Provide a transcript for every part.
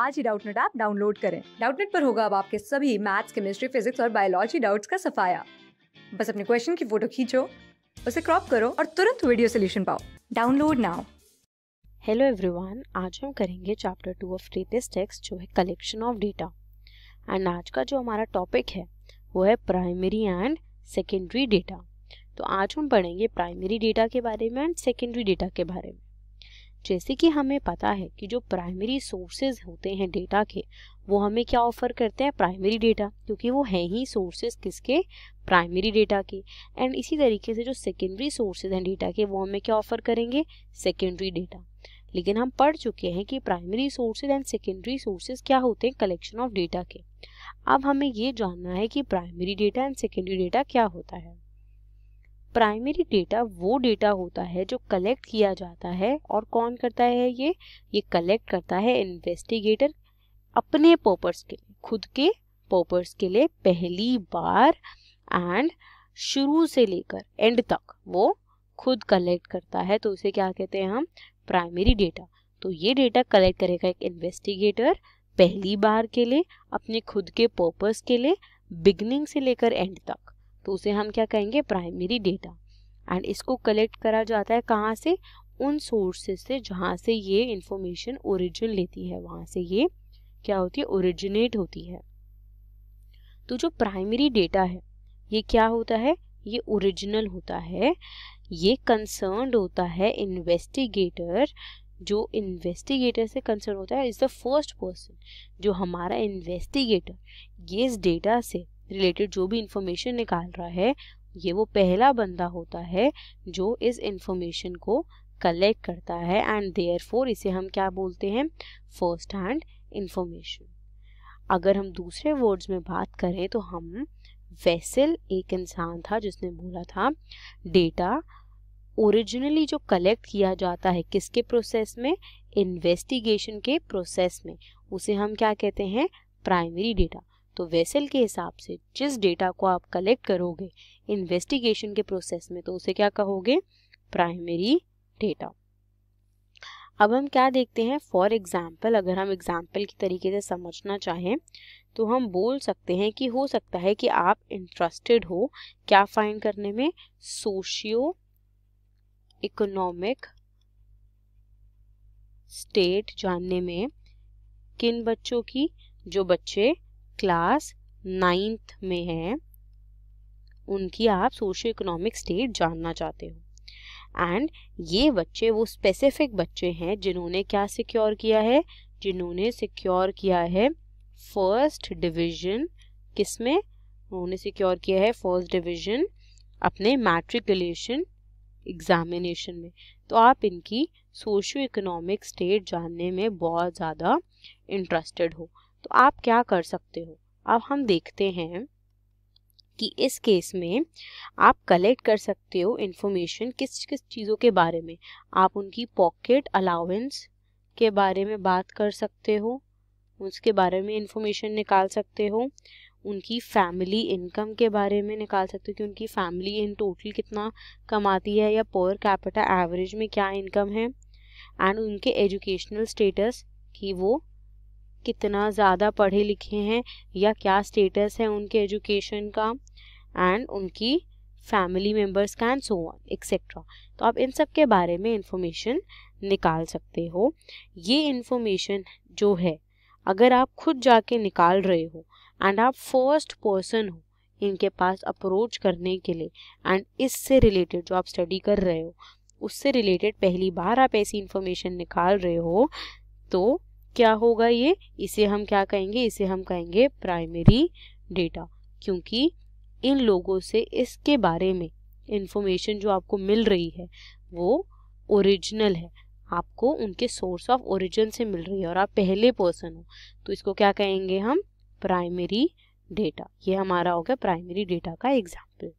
आज ही Doubtnut app download करें डाउटनेट पर होगा अब आपके सभी मैथ्स केमिस्ट्री फिजिक्स और बायोलॉजी डाउट्स का सफाया बस अपने क्वेश्चन की फोटो खींचो उसे क्रॉप करो और तुरंत वीडियो सोल्यूशन पाओ डाउनलोड नाउ हेलो एवरीवन आज हम करेंगे chapter two of latest text जो है कलेक्शन ऑफ डेटा एंड आज का जो हमारा टॉपिक है वो है प्राइमरी एंड सेकेंडरी डेटा तो आज हम पढ़ेंगे प्राइमरी डेटा के बारे में एंड सेकेंडरी डेटा के बारे में जैसे कि हमें पता है कि जो प्राइमरी सोर्सेज होते हैं डेटा के वो हमें क्या ऑफर करते हैं प्राइमरी डेटा क्योंकि वो हैं ही सोर्सेज किसके प्राइमरी डेटा के एंड इसी तरीके से जो सेकेंडरी सोर्सेज हैं डेटा के वो हमें क्या ऑफर करेंगे सेकेंडरी डेटा लेकिन हम पढ़ चुके हैं कि primary sources and secondary sources क्या होते हैं कलेक्शन ऑफ डेटा के अब हमें ये जानना है कि primary data and secondary data क्या होता है प्राइमरी डेटा वो डेटा होता है जो कलेक्ट किया जाता है और कौन करता है ये ये कलेक्ट करता है इन्वेस्टिगेटर अपने पर्पस के लिए खुद के पर्पस के लिए पहली बार एंड शुरू से लेकर एंड तक वो खुद कलेक्ट करता है तो उसे क्या कहते हैं हम प्राइमरी डेटा तो ये डेटा कलेक्ट करेगा एक इन्वेस्टिगेटर पहली बार के लिए अपने खुद के पर्पस के लिए बिगनिंग से लेकर एंड तक तो उसे हम क्या कहेंगे प्राइमरी डेटा एंड इसको कलेक्ट करा जाता है कहाँ से उन सोर्सेस से जहाँ से ये इन्फॉर्मेशन ओरिजिन लेती है वहाँ से ये क्या होती है ओरिजिनेट होती है तो जो प्राइमरी डेटा है ये क्या होता है ये ओरिजिनल होता है ये कंसर्न होता है इन्वेस्टिगेटर जो इन्वेस्टिगेटर से कंसर्न होता है इज़ द फर्स्ट पर्सन जो हमारा इन्वेस्टिगेटर ये इस डेटा से रिलेटेड जो भी इंफॉर्मेशन निकाल रहा है ये वो पहला बंदा होता है जो इस इंफॉर्मेशन को कलेक्ट करता है एंड देयर इसे हम क्या बोलते हैं फर्स्ट हैंड इंफॉर्मेशन अगर हम दूसरे वर्ड्स में बात करें तो हम वेसल एक इंसान था जिसने बोला था डेटा ओरिजिनली जो कलेक्ट किया जाता है किसके प्रोसेस में इन्वेस्टिगेशन के प्रोसेस में उसे हम क्या कहते हैं प्राइमरी डेटा तो वेसल के हिसाब से जिस डेटा को आप कलेक्ट करोगे इन्वेस्टिगेशन के प्रोसेस में तो उसे क्या कहोगे प्राइमरी डेटा अब हम क्या देखते हैं फॉर एग्जाम्पल अगर हम एग्जाम्पल की तरीके से समझना चाहें तो हम बोल सकते हैं कि हो सकता है कि आप इंटरेस्टेड हो क्या फाइंड करने में सोशियो इकोनॉमिक स्टेट जानने में किन बच्चों की जो बच्चे क्लास नाइन्थ में हैं उनकी आप सोशो इकोनॉमिक स्टेट जानना चाहते हो एंड ये बच्चे वो स्पेसिफिक बच्चे हैं जिन्होंने क्या सिक्योर किया है जिन्होंने सिक्योर किया है फर्स्ट डिवीजन में उन्होंने सिक्योर किया है फर्स्ट डिवीजन अपने मैट्रिकुलेशन एग्जामिनेशन में तो आप इनकी सोशो इकोनॉमिक स्टेट जानने में बहुत ज़्यादा इंटरेस्टेड हो तो आप क्या कर सकते हो अब हम देखते हैं कि इस केस में आप कलेक्ट कर सकते हो इन्फॉर्मेशन किस किस चीज़ों के बारे में आप उनकी पॉकेट अलाउेंस के बारे में बात कर सकते हो उसके बारे में इंफॉर्मेशन निकाल सकते हो उनकी फैमिली इनकम के बारे में निकाल सकते हो कि उनकी फैमिली इन टोटल कितना कमाती है या पर कैपिटा एवरेज में क्या इनकम है एंड उनके एजुकेशनल स्टेटस कि वो कितना ज़्यादा पढ़े लिखे हैं या क्या स्टेटस है उनके एजुकेशन का एंड उनकी फैमिली मेम्बर्स का एंड सो ऑन एक्सेट्रा तो आप इन सब के बारे में इन्फॉर्मेशन निकाल सकते हो ये इन्फॉर्मेशन जो है अगर आप खुद जाके निकाल रहे हो एंड आप फर्स्ट पर्सन हो इनके पास अप्रोच करने के लिए एंड इससे रिलेटेड जो आप स्टडी कर रहे हो उससे रिलेटेड पहली बार आप ऐसी इन्फॉर्मेशन निकाल रहे हो तो क्या होगा ये इसे हम क्या कहेंगे इसे हम कहेंगे प्राइमरी डेटा क्योंकि इन लोगों से इसके बारे में इन्फॉर्मेशन जो आपको मिल रही है वो ओरिजिनल है आपको उनके सोर्स ऑफ ओरिजिन से मिल रही है और आप पहले पर्सन हो तो इसको क्या कहेंगे हम प्राइमरी डेटा ये हमारा हो गया प्राइमरी डेटा का एग्जाम्पल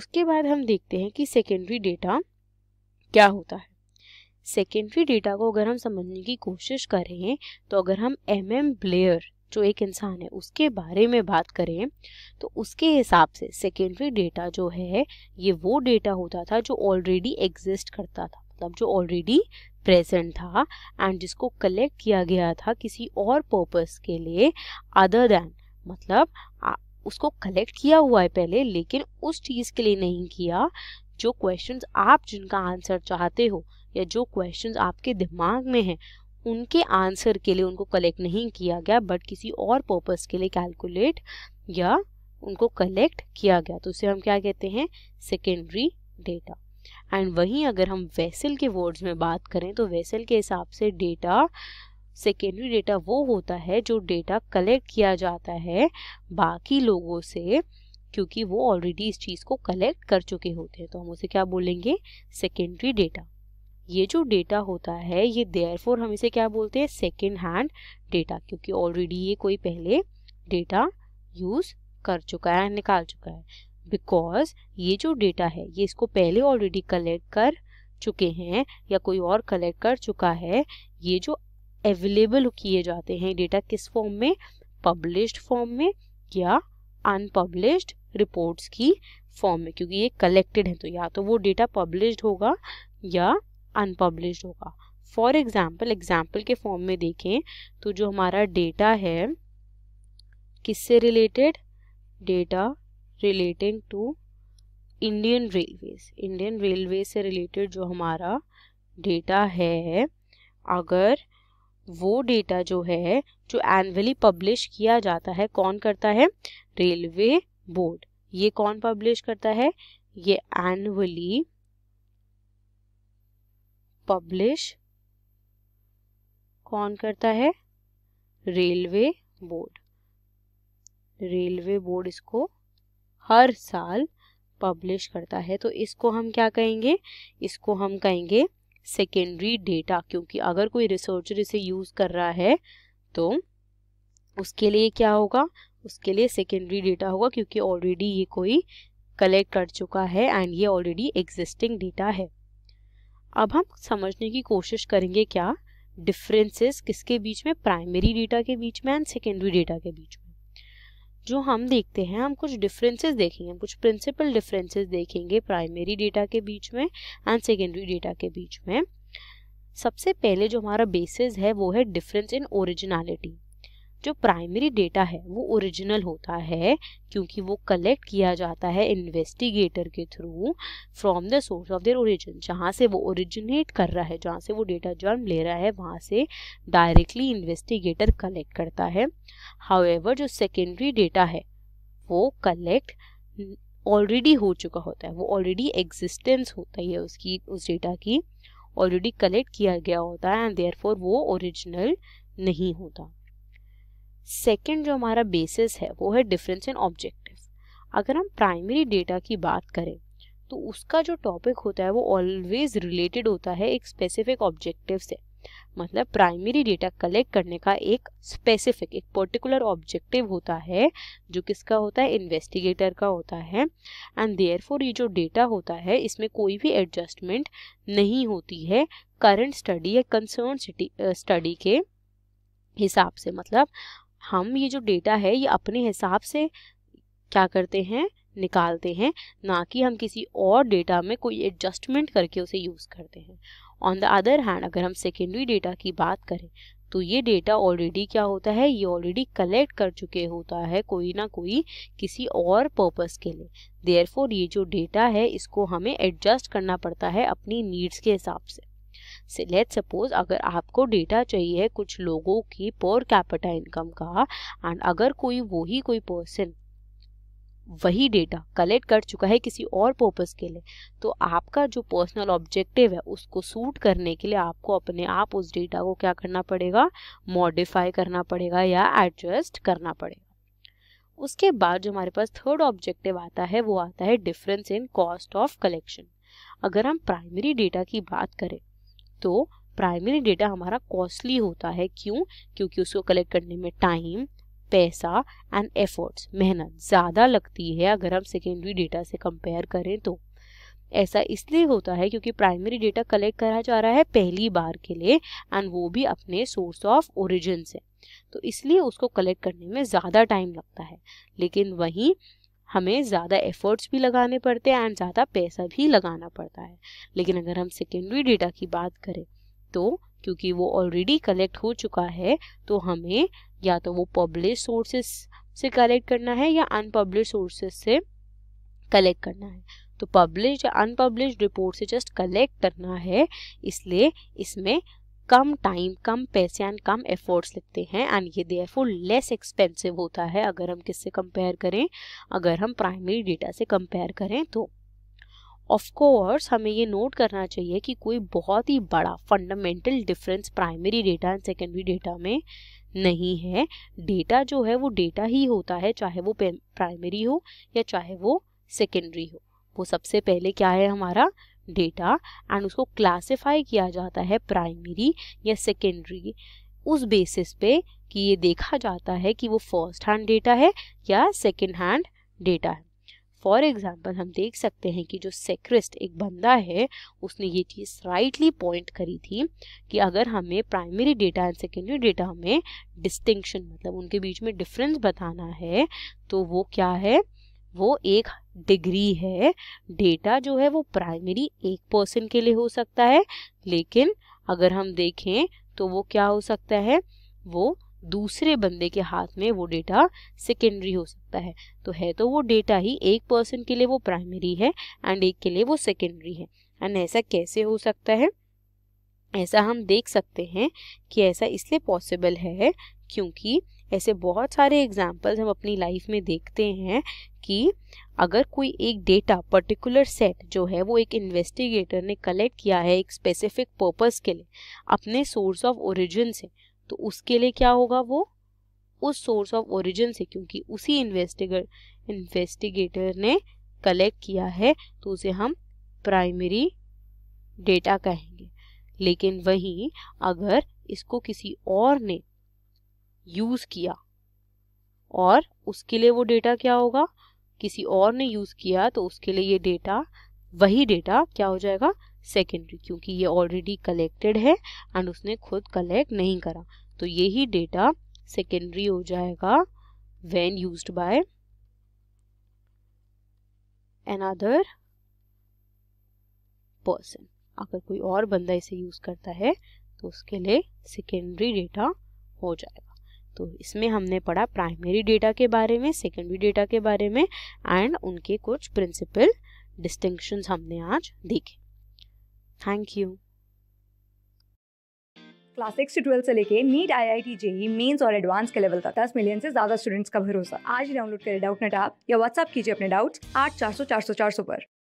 उसके बाद हम देखते हैं कि सेकेंडरी डेटा क्या होता है सेकेंडरी डेटा को अगर हम समझने की कोशिश करें तो अगर हम एम एम ब्लेयर जो एक इंसान है उसके बारे में बात करें तो उसके हिसाब से सेकेंडरी डेटा जो है ये वो डेटा होता था जो ऑलरेडी एग्जिस्ट करता था मतलब जो ऑलरेडी प्रेजेंट था एंड जिसको कलेक्ट किया गया था किसी और पर्पस के लिए अदर देन मतलब उसको कलेक्ट किया हुआ है पहले लेकिन उस चीज़ के लिए नहीं किया जो क्वेश्चंस आप जिनका आंसर चाहते हो या जो क्वेश्चंस आपके दिमाग में हैं उनके आंसर के लिए उनको कलेक्ट नहीं किया गया बट किसी और पर्पस के लिए कैलकुलेट या उनको कलेक्ट किया गया तो उसे हम क्या कहते हैं सेकेंडरी डेटा एंड वहीं अगर हम वेसल के वर्ड्स में बात करें तो वेसल के हिसाब से डेटा सेकेंडरी डेटा वो होता है जो डेटा कलेक्ट किया जाता है बाकी लोगों से क्योंकि वो ऑलरेडी इस चीज़ को कलेक्ट कर चुके होते हैं तो हम उसे क्या बोलेंगे सेकेंडरी डेटा ये जो डेटा होता है ये फोर हम इसे क्या बोलते हैं सेकेंड हैंड डेटा क्योंकि ऑलरेडी ये कोई पहले डेटा यूज़ कर चुका है निकाल चुका है बिकॉज ये जो डेटा है ये इसको पहले ऑलरेडी कलेक्ट कर चुके हैं या कोई और कलेक्ट कर चुका है ये जो अवेलेबल किए जाते हैं डेटा किस फॉर्म में पब्लिश्ड फॉर्म में या अनपब्लिश्ड रिपोर्ट्स की फॉर्म में क्योंकि ये कलेक्टेड है तो या तो वो डेटा पब्लिश्ड होगा या अनपब्लिश होगा फॉर एग्जाम्पल एग्जाम्पल के फॉर्म में देखें तो जो हमारा डेटा है किससे related data relating to Indian railways Indian railway से रिलेटेड जो हमारा डेटा है अगर वो डेटा जो है जो एनअली पब्लिश किया जाता है कौन करता है रेलवे बोर्ड ये कौन पब्लिश करता है ये एनअली पब्लिश कौन करता है रेलवे बोर्ड रेलवे बोर्ड इसको हर साल पब्लिश करता है तो इसको हम क्या कहेंगे इसको हम कहेंगे सेकेंडरी डेटा क्योंकि अगर कोई रिसर्चर इसे यूज़ कर रहा है तो उसके लिए क्या होगा उसके लिए सेकेंडरी डेटा होगा क्योंकि ऑलरेडी ये कोई कलेक्ट कर चुका है एंड ये ऑलरेडी एग्जिस्टिंग डेटा है अब हम समझने की कोशिश करेंगे क्या डिफरेंसेस किसके बीच में प्राइमरी डेटा के बीच में एंड सेकेंडरी डेटा के बीच में जो हम देखते हैं हम कुछ डिफरेंसेस देखेंगे हम कुछ प्रिंसिपल डिफरेंसेस देखेंगे प्राइमरी डेटा के बीच में एंड सेकेंडरी डेटा के बीच में सबसे पहले जो हमारा बेसिस है वो है डिफरेंस इन ओरिजिनलिटी जो प्राइमरी डेटा है वो ओरिजिनल होता है क्योंकि वो कलेक्ट किया जाता है इन्वेस्टिगेटर के through from the source of their origin जहाँ से वो ओरिजिनेट कर रहा है जहाँ से वो डेटा जन्म ले रहा है वहाँ से डायरेक्टली इन्वेस्टिगेटर कलेक्ट करता है हाउएवर जो सेकेंडरी डेटा है वो कलेक्ट ऑलरेडी हो चुका होता है वो ऑलरेडी एग्जिस्टेंस होता है उसकी उस डेटा की ऑलरेडी कलेक्ट किया गया होता है एंड देयर वो ओरिजिनल नहीं होता सेकेंड जो हमारा बेसिस है वो है डिफरेंस इन ऑब्जेक्टिव अगर हम प्राइमरी डेटा की बात करें तो उसका जो टॉपिक होता है वो ऑलवेज रिलेटेड होता है एक स्पेसिफिक ऑब्जेक्टिव से मतलब प्राइमरी डेटा कलेक्ट करने का एक स्पेसिफिक एक पर्टिकुलर ऑब्जेक्टिव होता है जो किसका होता है इन्वेस्टिगेटर का होता है एंड देयर ये जो डेटा होता है इसमें कोई भी एडजस्टमेंट नहीं होती है करंट स्टडी या कंसर्न स्टडी के हिसाब से मतलब हम ये जो डेटा है ये अपने हिसाब से क्या करते हैं निकालते हैं ना कि हम किसी और डेटा में कोई एडजस्टमेंट करके उसे यूज़ करते हैं ऑन द अदर हैंड अगर हम सेकेंडरी डेटा की बात करें तो ये डेटा ऑलरेडी क्या होता है ये ऑलरेडी कलेक्ट कर चुके होता है कोई ना कोई किसी और पर्पस के लिए देयरफॉर ये जो डेटा है इसको हमें एडजस्ट करना पड़ता है अपनी नीड्स के हिसाब से लेट सपोज अगर आपको डेटा चाहिए कुछ लोगों की पर कैपिटा इनकम का एंड अगर कोई वही कोई पर्सन वही डेटा कलेक्ट कर चुका है किसी और पर्पज के लिए तो आपका जो पर्सनल ऑब्जेक्टिव है उसको सूट करने के लिए आपको अपने आप उस डेटा को क्या करना पड़ेगा मॉडिफाई करना पड़ेगा या एडजस्ट करना पड़ेगा उसके बाद जो हमारे पास थर्ड ऑब्जेक्टिव आता है वो आता है difference in cost of collection अगर हम प्राइमरी डेटा की बात करें तो प्राइमरी डेटा हमारा कॉस्टली होता है क्यों क्योंकि उसको कलेक्ट करने में टाइम पैसा एंड एफर्ट्स मेहनत ज़्यादा लगती है अगर हम सेकेंडरी डेटा से कंपेयर करें तो ऐसा इसलिए होता है क्योंकि प्राइमरी डेटा कलेक्ट करा जा रहा है पहली बार के लिए एंड वो भी अपने सोर्स ऑफ ओरिजिन से तो इसलिए उसको कलेक्ट करने में ज़्यादा टाइम लगता है लेकिन वहीं हमें ज़्यादा एफर्ट्स भी लगाने पड़ते हैं एंड ज़्यादा पैसा भी लगाना पड़ता है लेकिन अगर हम सेकेंडरी डेटा की बात करें तो क्योंकि वो ऑलरेडी कलेक्ट हो चुका है तो हमें या तो वो पब्लिश सोर्सेस से कलेक्ट करना है या अनपब्लिश सोर्सेस से कलेक्ट करना है तो पब्लिश या अनपब्लिश रिपोर्ट से जस्ट कलेक्ट करना है इसलिए इसमें कम टाइम कम पैसे एंड कम एफर्ट्स लगते हैं एंड ये देयरफॉर लेस एक्सपेंसिव होता है अगर हम किससे कंपेयर करें अगर हम प्राइमरी डेटा से कंपेयर करें तो ऑफ कोर्स हमें ये नोट करना चाहिए कि कोई बहुत ही बड़ा fundamental difference primary data and secondary data में नहीं है डेटा जो है वो डेटा ही होता है चाहे वो प्राइमरी हो या चाहे वो सेकेंडरी हो वो सबसे पहले क्या है हमारा डेटा एंड उसको क्लासिफाई किया जाता है प्राइमरी या सेकेंडरी उस बेसिस पे कि ये देखा जाता है कि वो फर्स्ट हैंड डेटा है या सेकेंड हैंड डेटा है फॉर एग्जाम्पल हम देख सकते हैं कि जो सेक्रिस्ट एक बंदा है उसने ये चीज़ राइटली पॉइंट करी थी कि अगर हमें primary data and secondary data में डिस्टिंक्शन मतलब उनके बीच में डिफरेंस बताना है तो वो क्या है वो एक डिग्री है डेटा जो है वो प्राइमरी एक पर्सन के लिए हो सकता है लेकिन अगर हम देखें तो वो क्या हो सकता है वो दूसरे बंदे के हाथ में वो डेटा सेकेंडरी हो सकता है तो है तो वो डेटा ही एक पर्सन के लिए वो प्राइमरी है एंड एक के लिए वो सेकेंडरी है एंड ऐसा कैसे हो सकता है ऐसा हम देख सकते हैं कि ऐसा इसलिए पॉसिबल है क्योंकि ऐसे बहुत सारे एग्जाम्पल्स हम अपनी लाइफ में देखते हैं कि अगर कोई एक डेटा पर्टिकुलर सेट जो है वो एक इन्वेस्टिगेटर ने कलेक्ट किया है एक स्पेसिफिक पर्पस के लिए अपने सोर्स ऑफ ओरिजिन से तो उसके लिए क्या होगा वो उस सोर्स ऑफ ओरिजिन से क्योंकि उसी इन्वेस्टिगर इन्वेस्टिगेटर ने कलेक्ट किया है तो उसे हम प्राइमरी डेटा कहेंगे लेकिन वहीं अगर इसको किसी और ने यूज़ किया और उसके लिए वो डेटा क्या होगा किसी और ने यूज़ किया तो उसके लिए ये डेटा वही डेटा क्या हो जाएगा सेकेंडरी क्योंकि ये ऑलरेडी कलेक्टेड है एंड उसने खुद कलेक्ट नहीं करा तो यही डेटा सेकेंडरी हो जाएगा when by another person अगर कोई और बंदा इसे यूज करता है तो उसके लिए सेकेंडरी डेटा हो जाएगा तो इसमें हमने पढ़ा प्राइमरी डेटा के बारे में सेकेंडरी डेटा के बारे में एंड उनके कुछ प्रिंसिपल डिस्टिंक्शंस हमने आज देखे thank you class six twelfth से लेके NEET I I T JEE mains और एडवांस के लेवल तक दस मिलियन से ज्यादा स्टूडेंट्स का भरोसा आज डाउनलोड करें डाउट नेट या व्हाट्सअप कीजिए अपने डाउट्स आठ चार सौ चार सौ चार सौ पर